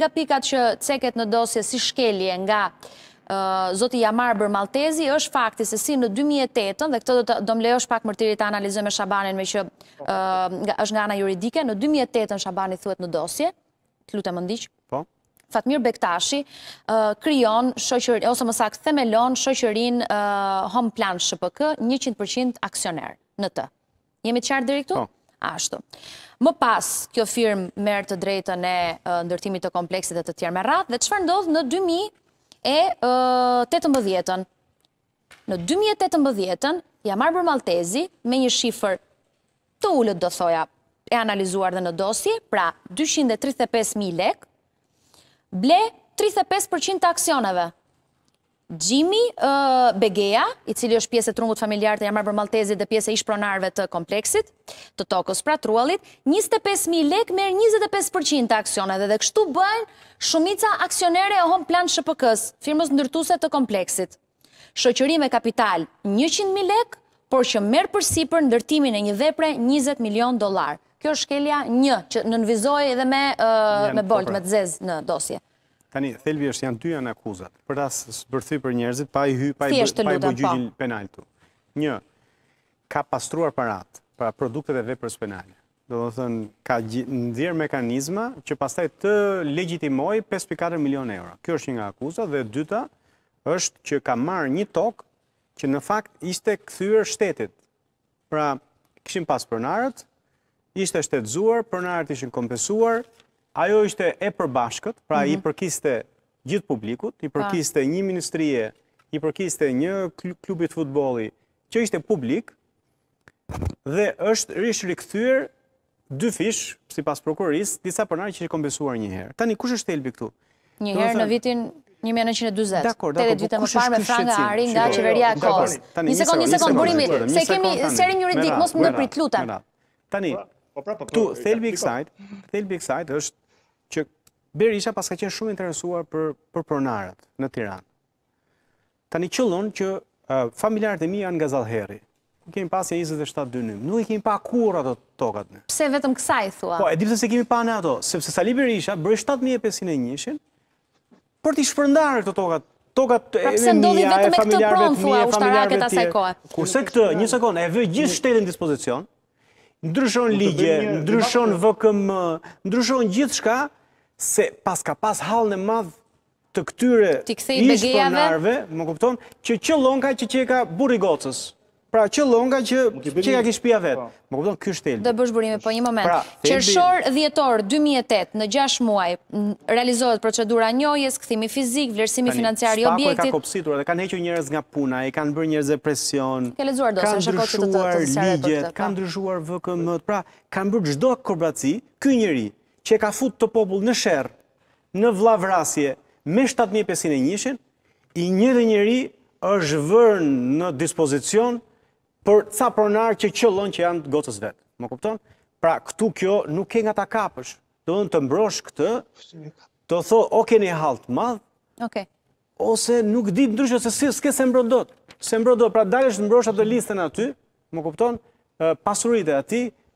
nga pikat që ceket në dosje si shkelje nga Zoti Jamar Bërmaltezi, është fakti se si në 2008, dhe këtë do të domlejo shpak pak mërtiri të analizëm e Shabanin me që është nga ana juridike, në 2008 Shabanin thuet në dosje, të lutë e mëndiqë, po. Fatmir Bektashi kryon, ose më sakë themelon, shëqërin home plan shëpëkë, 100% aksioner në të. Jemi të qartë direktu? Po ashtu. Më pas, kjo firmë merë të drejtën e ndërtimit të kompleksit dhe të tjerë me ratë, dhe që farë ndodhë në 2018-ën? Në 2018-ën, jamarë bërë Maltezi me një shifër të ullët do thoja e analizuar dhe në dosje, pra 235.000 lek, ble 35% të aksioneve. Gjimi Begeja, i cili është pjesë e trungut familjar të për Maltezi dhe pjesë e ishpronarve të kompleksit, të tokës pra trualit, 25.000 lek merë 25% të aksionet dhe kështu bëjnë shumica aksionere e hom plan shëpëkës, firmës ndërtuse të kompleksit. Shëqërim e kapital 100.000 lek, por që merë përsi për ndërtimin e një vepre 20 milion dolar. Kjo është shkelja një, që nënvizoj edhe me bolt, me të zezë në dosje. Tani, thelbi është janë tyja në akuzat, për asë bërthy për njerëzit, pa i hy, pa i bëgjyjin penaltu. Një, ka pastruar parat, pra produktet e vepërës penale. Do të thënë, ka ndjerë mekanizma që pastaj të legjitimoj 5.4 milion euro. Kjo është një nga akuzat, dhe dyta, është që ka marrë një tokë që në fakt ishte këthyër shtetit. Pra, këshim pas përnarët, ishte shtetëzuar, përnarët ishin kompesuar, ajo ishte e përbashkët, pra i mhm. përkiste gjithë publikut, i përkiste një ministrije, i përkiste një klubit futboli, që ishte publik, dhe është rishë rikëthyër dy fish, si pas prokurorisë, disa përnarë që i kompesuar njëherë. Tani, kush është thelbi këtu? Njëherë në vitin... 1920, të redë vitë më parë me franga ari nga qeveria e kohës. Një sekund, një sekund, burimi, se kemi serin juridik, mos më në pritë Tani, këtu, po, thelbi i kësajt, thelbi i kësajt është që Berisha paska qenë shumë interesuar për, për pronarët në Tiran. Ta një qëllon që familjarët e mi janë nga Zalheri. Në kemi pas e 27 dynim. Nuk kemi pa kur ato tokat në. Pse vetëm kësa i thua? Po, e dipëse se kemi pa në ato. Sepse Sali Berisha bërë 7501 për t'i shpërndarë këto tokat tokat pra e pse ndodhi vetëm me këtë pronë thua ushtarake të asaj kohe. Kurse këtë, një sekond, e vë gjithë shtetin në dispozicion, ndryshon ligje, ndryshon VKM, ndryshon gjithçka, se pas ka pas halën në madhë të këtyre ish për më kupton, që që lonka që që e ka buri gocës. Pra që lonka që që ka kishpia po. vetë. Më kupton, kjo është telë. Dhe bësh burime, po një moment. Pra, Qërëshor dhjetor 2008 në 6 muaj realizohet procedura njojes, këthimi fizik, vlerësimi financiar i objektit. Spako e ka kopsitur, dhe kanë heqë njërez nga puna, e kanë bërë njërez e presion, kanë ndryshuar ligjet, kanë ndryshuar vëkëmët, pra kanë bërë gjdo korbaci, kënjëri, që ka fut të popull në shërë, në vlavrasje, me 7500 e njëshin, i një dhe njëri është vërë në dispozicion për ca pronarë që qëllon që janë gotës vetë. Më kupton? Pra, këtu kjo nuk ke nga ta kapësh. Do në të mbrosh këtë, të tho, o keni halt madhë, ose nuk ditë ndryshë, se si, s'ke se mbrodot. Se mbrodot, pra, dalësh të mbrosh atë listën aty, më kupton? Pasurit e ati,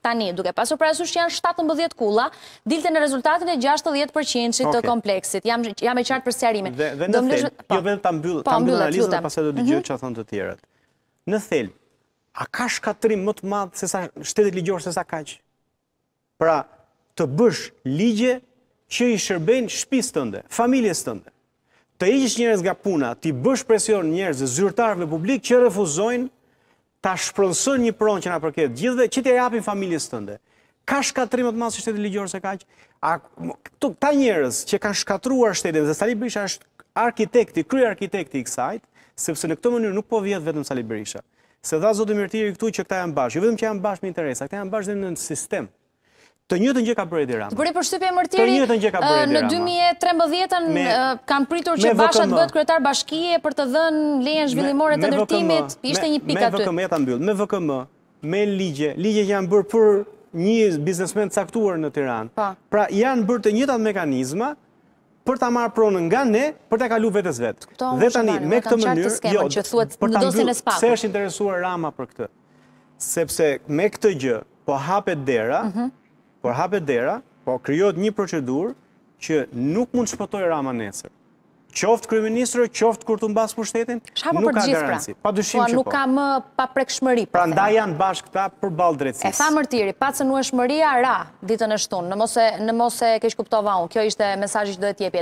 Tani, duke pasur për që janë 17 kula, dilte në rezultatin e 60% që të kompleksit. Jam e qartë për sëjarimin. Dhe në thelë, jo vetë të po, mbyllë, analizën pas e do të gjithë që a thonë të tjerët. Në thelë, a ka shkatërim më të madhë se sa shtetit ligjorë se sa kaqë? Pra, të bësh ligje që i shërbejnë shpis të ndë, familjes të ndë. Të i gjithë njërez nga puna, të i bësh presion njërez e zyrtarëve publik që refuzojnë ta shpronësën një pronë që nga përket, gjithve që t'i japin familjes tënde, ka shkatrimet masë shtetit ligjorës e kaqë? Ta njerëz që kanë shkatruar shtetit, dhe Sali Berisha është arkitekti, kry arkitekti i kësaj, sepse në këto mënyrë nuk po vjetë vetëm Sali Berisha. Se dha zotë Mirtiri këtu që këta janë bashkë, jo vetëm që janë bashkë me interesa, këta janë bashkë dhe në sistem. Të njëtë një ka bërë dirama. Të Bërë i përshypje mërtiri, në 2013-ën kanë pritur që bashat bëtë kretar bashkije për të dhënë lejen zhvillimore të dërtimit, ishte një pika të... Me VKM, me VKM, me ligje, ligje janë bërë për një biznesmen të saktuar në Tiran. Po. Pra janë bërë të njëtë mekanizma për të marë pronën nga ne, për të kalu vetës vetë. Dhe tani, me këtë mënyrë, jo, se është interesuar Rama për këtë, sepse me këtë gjë, po hapet dera, mhm. Por hape dera, po kryot një procedur që nuk mund shpëtoj rama nesër. Qoftë kryeministrë, qoftë kur të mbasë për pra. shtetin, po, nuk ka garansi. Pa dushim që po. Po nuk ka më pa prek shmëri. Po pra nda janë bashkë ta për balë drecis. E tha mërtiri, pa cënu e shmëria, ra, ditën e shtunë. Në mose kesh kuptova unë, kjo ishte mesajë që dohet